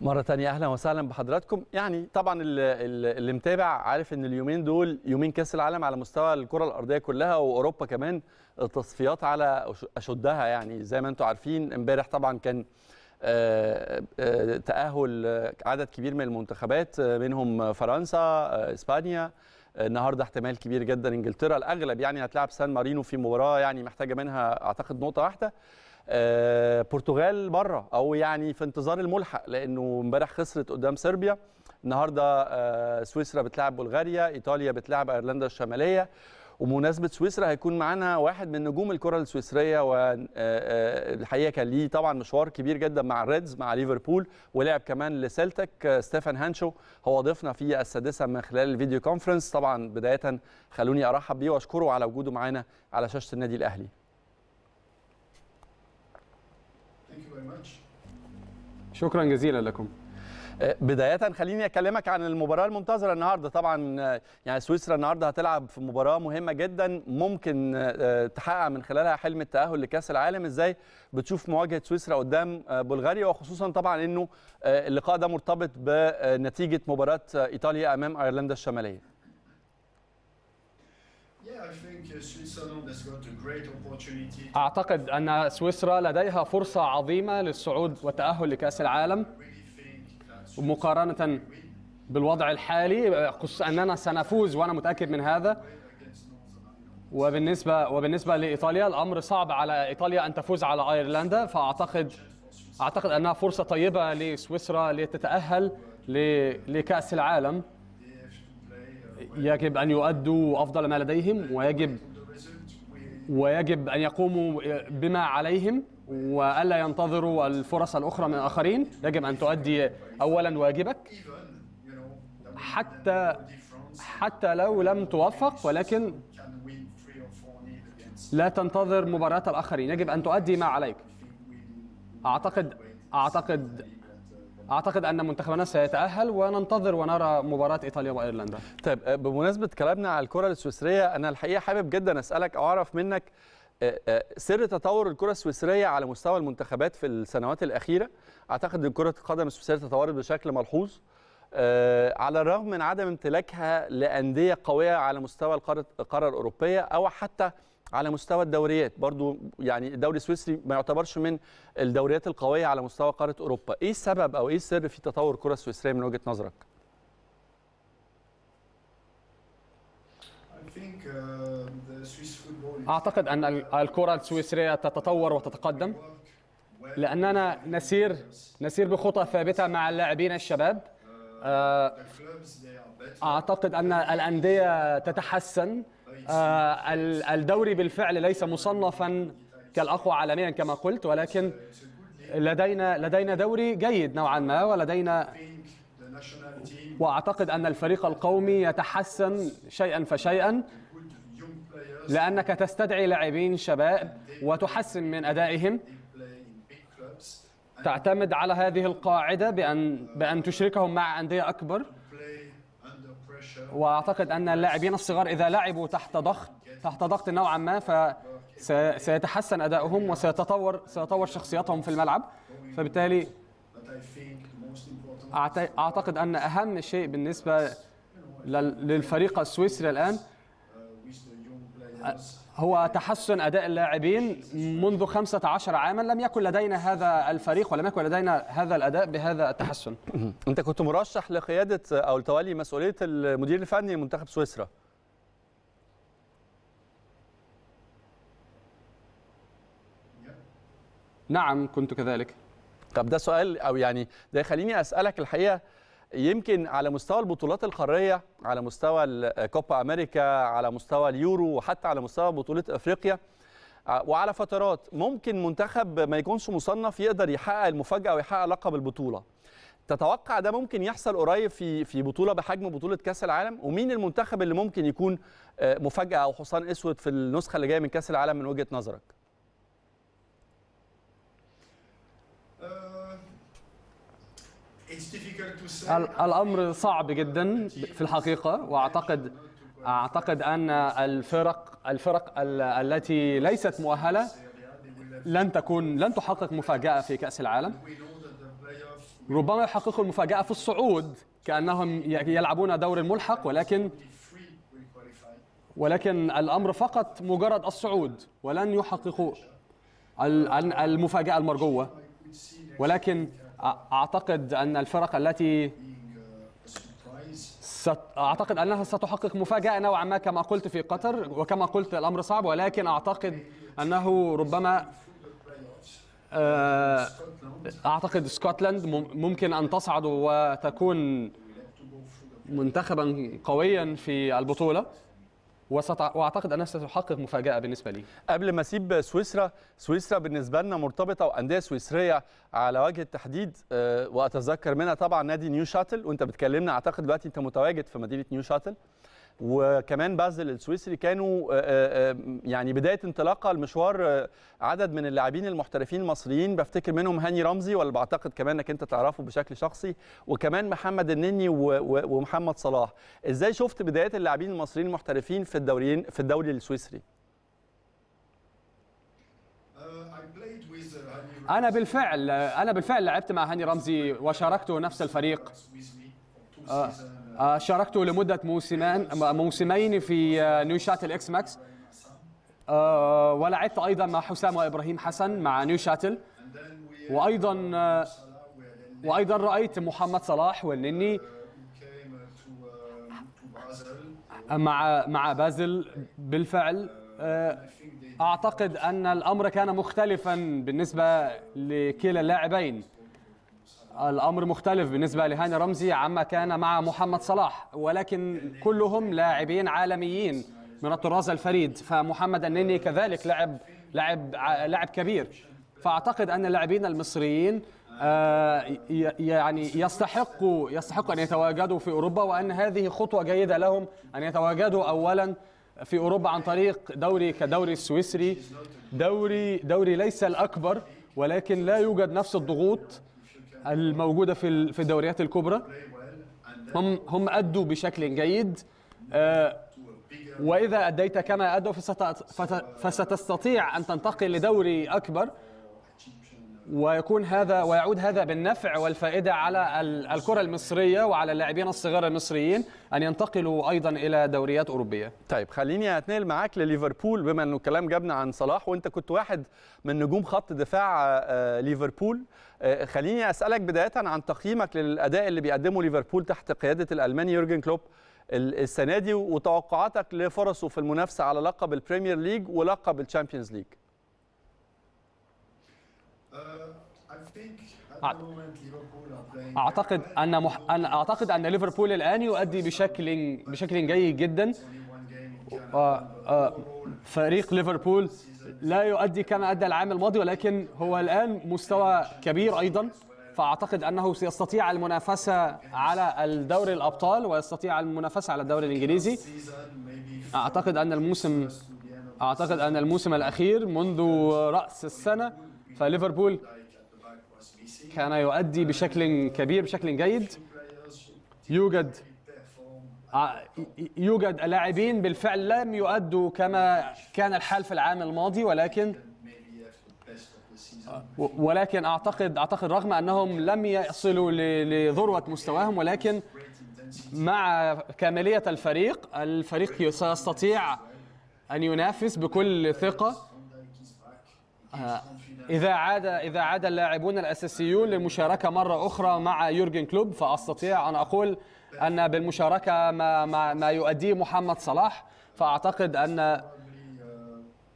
مرة تانية أهلا وسهلا بحضراتكم يعني طبعا اللي متابع عارف أن اليومين دول يومين كأس العالم على مستوى الكرة الأرضية كلها وأوروبا كمان التصفيات على أشدها يعني زي ما أنتم عارفين امبارح طبعا كان آه، آه، تأهل عدد كبير من المنتخبات آه، منهم فرنسا إسبانيا النهارده احتمال كبير جدا انجلترا الاغلب يعني هتلعب سان مارينو في مباراه يعني محتاجه منها اعتقد نقطه واحده البرتغال آه، بره او يعني في انتظار الملحق لانه امبارح خسرت قدام صربيا النهارده آه، سويسرا بتلعب بلغاريا ايطاليا بتلعب ايرلندا الشماليه ومناسبه سويسرا هيكون معانا واحد من نجوم الكره السويسريه والحقيقه آه، آه، كان ليه طبعا مشوار كبير جدا مع الريدز مع ليفربول ولعب كمان لسلتك آه، ستيفان هانشو هو ضيفنا في السادسه من خلال الفيديو كونفرنس طبعا بدايه خلوني ارحب بيه واشكره على وجوده معانا على شاشه النادي الاهلي شكرا جزيلا لكم بداية خليني أكلمك عن المباراة المنتظرة النهاردة طبعا يعني سويسرا النهاردة هتلعب في مباراة مهمة جدا ممكن آه، تحقق من خلالها حلم التأهل لكأس العالم إزاي بتشوف مواجهة سويسرا قدام آه، بلغاريا وخصوصا طبعا أنه آه، اللقاء ده مرتبط بنتيجة مباراة إيطاليا أمام أيرلندا الشمالية uh, أعتقد أن سويسرا لديها فرصة عظيمة للصعود والتأهل لكأس العالم مقارنه بالوضع الحالي خصوصا اننا سنفوز وانا متاكد من هذا وبالنسبه وبالنسبه لايطاليا الامر صعب على ايطاليا ان تفوز على ايرلندا فاعتقد اعتقد انها فرصه طيبه لسويسرا لتتاهل لكاس العالم يجب ان يؤدوا افضل ما لديهم ويجب ويجب ان يقوموا بما عليهم والا ينتظروا الفرص الاخرى من الاخرين يجب ان تؤدي اولا واجبك حتى حتى لو لم توفق ولكن لا تنتظر مباريات الاخرين يجب ان تؤدي ما عليك اعتقد اعتقد اعتقد ان منتخبنا سيتاهل وننتظر ونرى مباراه ايطاليا وايرلندا. طيب آه، بمناسبه كلامنا على الكره السويسريه انا الحقيقه حابب جدا اسالك او اعرف منك آه، آه، سر تطور الكره السويسريه على مستوى المنتخبات في السنوات الاخيره اعتقد ان كره القدم السويسريه تطورت بشكل ملحوظ آه، على الرغم من عدم امتلاكها لانديه قويه على مستوى القاره الاوروبيه او حتى على مستوى الدوريات برضو يعني الدوري السويسري ما يعتبرش من الدوريات القويه على مستوى قاره اوروبا ايه السبب او ايه السر في تطور الكره السويسريه من وجهه نظرك I think uh, the Swiss اعتقد ان الكره السويسريه تتطور وتتقدم لاننا نسير نسير بخطى ثابته مع اللاعبين الشباب آه، اعتقد ان الانديه تتحسن آه، الدوري بالفعل ليس مصنفا كالاقوى عالميا كما قلت ولكن لدينا لدينا دوري جيد نوعا ما ولدينا واعتقد ان الفريق القومي يتحسن شيئا فشيئا لأنك تستدعي لاعبين شباب وتحسن من أدائهم تعتمد على هذه القاعدة بأن بأن تشركهم مع أندية أكبر وأعتقد أن اللاعبين الصغار إذا لعبوا تحت ضغط تحت ضغط نوعا ما فسيتحسن أدائهم وسيتطور سيتطور شخصياتهم في الملعب فبالتالي أعتقد أن أهم شيء بالنسبة للفريق السويسري الآن هو تحسن اداء اللاعبين منذ 15 عاما لم يكن لدينا هذا الفريق ولم يكن لدينا هذا الاداء بهذا التحسن انت كنت مرشح لقياده او لتولي مسؤوليه المدير الفني لمنتخب سويسرا نعم كنت كذلك طب ده سؤال او يعني ده يخليني اسالك الحقيقه يمكن على مستوى البطولات القاريه على مستوى كوبا امريكا على مستوى اليورو وحتى على مستوى بطوله افريقيا آه، وعلى فترات ممكن منتخب ما يكونش مصنف يقدر يحقق المفاجاه ويحقق لقب البطوله تتوقع ده ممكن يحصل قريب في في بطوله بحجم بطوله كاس العالم ومين المنتخب اللي ممكن يكون آه، مفاجاه او حصان اسود في النسخه اللي جايه من كاس العالم من وجهه نظرك الامر صعب جدا في الحقيقه واعتقد اعتقد ان الفرق الفرق التي ليست مؤهله لن تكون لن تحقق مفاجاه في كاس العالم ربما يحققوا المفاجاه في الصعود كانهم يلعبون دور ملحق ولكن ولكن الامر فقط مجرد الصعود ولن يحققوا المفاجاه المرجوه ولكن اعتقد ان الفرق التي اعتقد انها ستحقق مفاجاه نوعا ما كما قلت في قطر وكما قلت الامر صعب ولكن اعتقد انه ربما آه، اعتقد اسكتلند ممكن ان تصعد وتكون منتخبا قويا في البطوله واعتقد انها ستحقق مفاجاه بالنسبه لي قبل ما اسيب سويسرا سويسرا بالنسبه لنا مرتبطه وانديه سويسريه على وجه التحديد آه، واتذكر منها طبعا نادي نيو شاتل وانت بتكلمنا اعتقد دلوقتي انت متواجد في مدينه نيو شاتل وكمان بازل السويسري كانوا آه، آه، آه، يعني بدايه انطلاقه المشوار عدد من اللاعبين المحترفين المصريين بفتكر منهم هاني رمزي ولا بعتقد كمان انك انت تعرفه بشكل شخصي وكمان محمد النني ومحمد صلاح ازاي شفت بدايات اللاعبين المصريين المحترفين في الدوريين في الدوري السويسري انا بالفعل انا بالفعل لعبت مع هاني رمزي وشاركته نفس الفريق آه، شاركت لمدة موسمين موسمين في آه، نيوشات الإكس ماكس آه، ولعبت أيضا مع حسام وإبراهيم حسن مع نيوشاتل وأيضا وأيضا رأيت محمد صلاح والنني مع مع بازل بالفعل أعتقد أن الأمر كان مختلفا بالنسبة لكلا اللاعبين الامر مختلف بالنسبه لهاني رمزي عما كان مع محمد صلاح ولكن كلهم لاعبين عالميين من الطراز الفريد فمحمد النني كذلك لعب لعب لاعب كبير فاعتقد ان اللاعبين المصريين آه، يعني يستحقوا يستحقوا ان يتواجدوا في اوروبا وان هذه خطوه جيده لهم ان يتواجدوا اولا في اوروبا عن طريق دوري كدوري السويسري دوري دوري ليس الاكبر ولكن لا يوجد نفس الضغوط الموجوده في في الدوريات الكبرى هم هم ادوا بشكل جيد آه، واذا اديت كما ادوا فستستطيع ان تنتقل لدوري اكبر ويكون هذا ويعود هذا بالنفع والفائده على الكره المصريه وعلى اللاعبين الصغار المصريين ان ينتقلوا ايضا الى دوريات اوروبيه. طيب خليني اتنقل معاك لليفربول بما انه الكلام جابنا عن صلاح وانت كنت واحد من نجوم خط دفاع آه، آه، ليفربول آه، خليني اسالك بدايه عن تقييمك للاداء اللي بيقدمه ليفربول تحت قياده الالماني يورجن كلوب السنه دي وتوقعاتك لفرصه في المنافسه على لقب البريمير ليج ولقب الشامبيونز ليج. Uh, اعتقد ان مح... أنا اعتقد ان ليفربول الان يؤدي بشكل بشكل جيد جدا uh, uh, فريق ليفربول لا يؤدي كما ادى العام الماضي ولكن هو الان مستوى كبير ايضا فاعتقد انه سيستطيع المنافسه على الدوري الابطال ويستطيع المنافسه على الدوري الانجليزي اعتقد ان الموسم اعتقد ان الموسم الاخير منذ راس السنه فليفربول كان يؤدي بشكل كبير بشكل جيد يوجد آه، يوجد لاعبين بالفعل لم يؤدوا كما كان الحال في العام الماضي ولكن آه، ولكن اعتقد اعتقد رغم انهم لم يصلوا لذروه مستواهم ولكن مع كامليه الفريق الفريق سيستطيع ان ينافس بكل ثقه آه، إذا عاد إذا عاد اللاعبون الأساسيون للمشاركة مرة أخرى مع يورجن كلوب فأستطيع أن أقول أن بالمشاركة ما ما, ما يؤديه محمد صلاح فأعتقد أن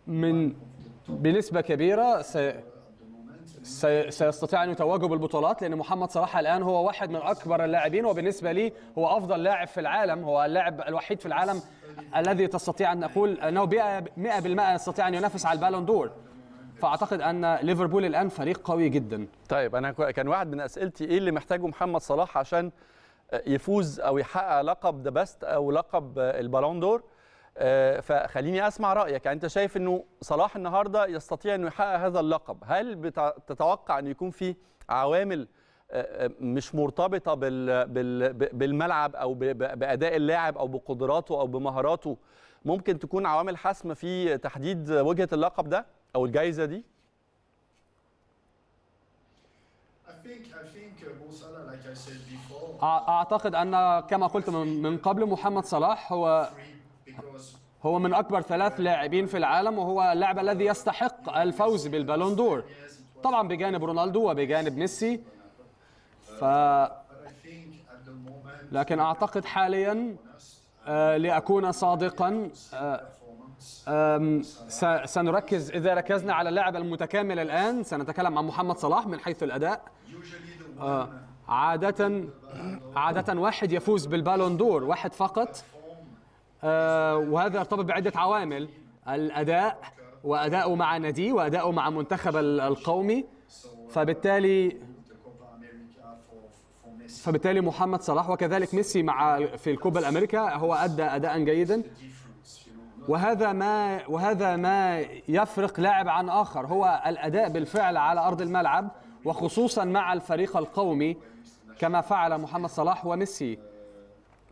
من بنسبة كبيرة سي سيستطيع أن يتواجد بالبطولات لأن محمد صلاح الآن هو واحد من أكبر اللاعبين وبالنسبة لي هو أفضل لاعب في العالم هو اللاعب الوحيد في العالم الذي تستطيع أن نقول أنه 100% يستطيع أن ينافس على البالون دور فاعتقد ان ليفربول الان فريق قوي جدا طيب انا كان واحد من اسئلتي ايه اللي محتاجه محمد صلاح عشان آه، يفوز او يحقق لقب ذا بست او لقب آه، البالون دور آه، فخليني اسمع رايك يعني انت شايف انه صلاح النهارده يستطيع انه يحقق هذا اللقب هل بتتوقع ان يكون في عوامل مش مرتبطه بالملعب او باداء اللاعب او بقدراته او بمهاراته ممكن تكون عوامل حسم في تحديد وجهه اللقب ده او الجائزه دي uh, اعتقد ان كما قلت من قبل محمد صلاح هو هو من اكبر ثلاث لاعبين في العالم وهو اللاعب الذي يستحق الفوز بالبالون دور طبعا بجانب رونالدو وبجانب ميسي ف uh, لكن اعتقد حاليا آه، لاكون صادقا آه، سنركز إذا ركزنا على اللاعب المتكامل الآن سنتكلم عن محمد صلاح من حيث الأداء أه، عادة عادة واحد يفوز بالبالون دور واحد فقط أه، وهذا يرتبط بعدة عوامل الأداء وأداؤه مع ناديه وأداؤه مع منتخب القومي فبالتالي فبالتالي محمد صلاح وكذلك ميسي مع في الكوبا الامريكا هو ادى اداء جيدا وهذا ما وهذا ما يفرق لاعب عن اخر هو الاداء بالفعل على ارض الملعب وخصوصا مع الفريق القومي كما فعل محمد صلاح وميسي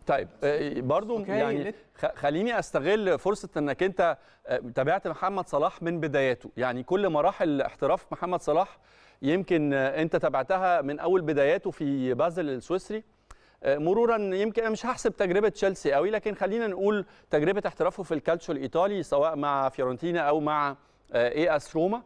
طيب آه، برضو يعني خليني استغل فرصه انك انت آه، تابعت محمد صلاح من بداياته يعني كل مراحل احتراف محمد صلاح يمكن آه، انت تابعتها من اول بداياته في بازل السويسري مرورا يمكن مش هحسب تجربه تشيلسي قوي لكن خلينا نقول تجربه احترافه في الكالتشو الايطالي سواء مع فيورنتينا او مع آه، اي اس روما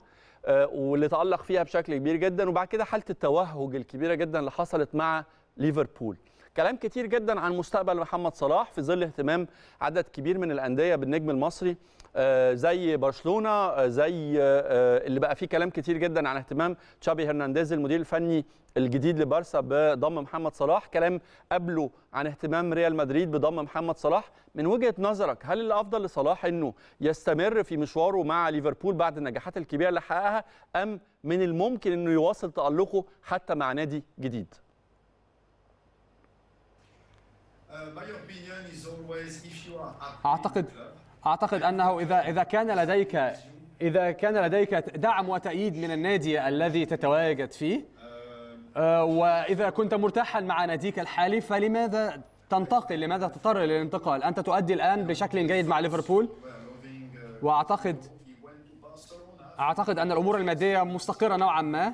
آه، واللي تالق فيها بشكل كبير جدا وبعد كده حاله التوهج الكبيره جدا اللي حصلت مع ليفربول كلام كتير جدا عن مستقبل محمد صلاح في ظل اهتمام عدد كبير من الانديه بالنجم المصري آه، زي برشلونه آه، زي آه، اللي بقى فيه كلام كتير جدا عن اهتمام تشابي هرنانديز المدير الفني الجديد لبارسا بضم محمد صلاح كلام قبله عن اهتمام ريال مدريد بضم محمد صلاح من وجهه نظرك هل الافضل لصلاح انه يستمر في مشواره مع ليفربول بعد النجاحات الكبيره اللي حققها ام من الممكن انه يواصل تالقه حتى مع نادي جديد Uh, أعتقد أعتقد أنه إذا إذا كان لديك إذا كان لديك دعم وتأييد من النادي الذي تتواجد فيه um, uh, وإذا كنت مرتاحا مع ناديك الحالي فلماذا تنتقل لماذا تضطر للانتقال أنت تؤدي الآن بشكل جيد مع ليفربول uh, وأعتقد أعتقد أن الأمور المادية مستقرة نوعا ما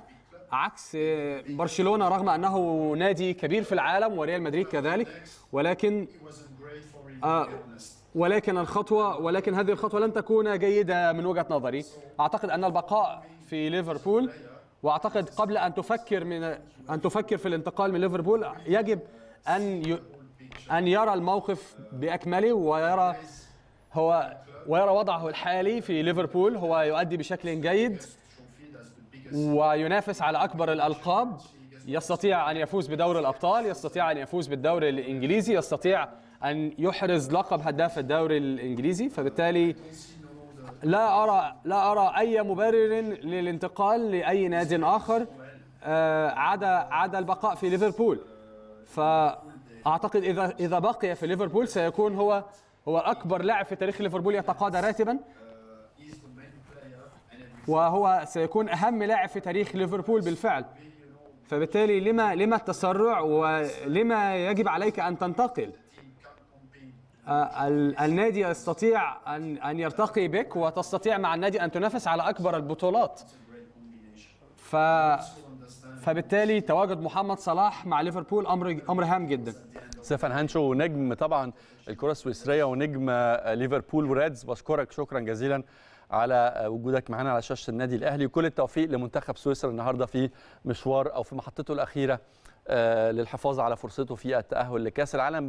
عكس برشلونه رغم انه نادي كبير في العالم وريال مدريد كذلك ولكن آه، ولكن الخطوه ولكن هذه الخطوه لن تكون جيده من وجهه نظري اعتقد ان البقاء في ليفربول واعتقد قبل ان تفكر من ان تفكر في الانتقال من ليفربول يجب ان ي... ان يرى الموقف باكمله ويرى هو ويرى وضعه الحالي في ليفربول هو يؤدي بشكل جيد وينافس على أكبر الألقاب يستطيع أن يفوز بدور الأبطال يستطيع أن يفوز بالدوري الإنجليزي يستطيع أن يحرز لقب هداف الدوري الإنجليزي فبالتالي لا أرى لا أرى أي مبرر للانتقال لأي ناد آخر آه، عدا عدا البقاء في ليفربول فأعتقد إذا إذا بقي في ليفربول سيكون هو هو أكبر لاعب في تاريخ ليفربول يتقاضى راتبا وهو سيكون أهم لاعب في تاريخ ليفربول بالفعل فبالتالي لما لما التسرع ولما يجب عليك أن تنتقل آه، النادي يستطيع أن أن يرتقي بك وتستطيع مع النادي أن تنافس على أكبر البطولات ف فبالتالي تواجد محمد صلاح مع ليفربول امر امر هام جدا سيفان هانشو نجم طبعا الكره السويسريه ونجم آه، ليفربول وريدز بشكرك شكرا جزيلا على وجودك معنا على شاشه النادي الاهلي كل التوفيق لمنتخب سويسرا النهارده في مشوار او في محطته الاخيره آه، للحفاظ على فرصته في التاهل لكاس العالم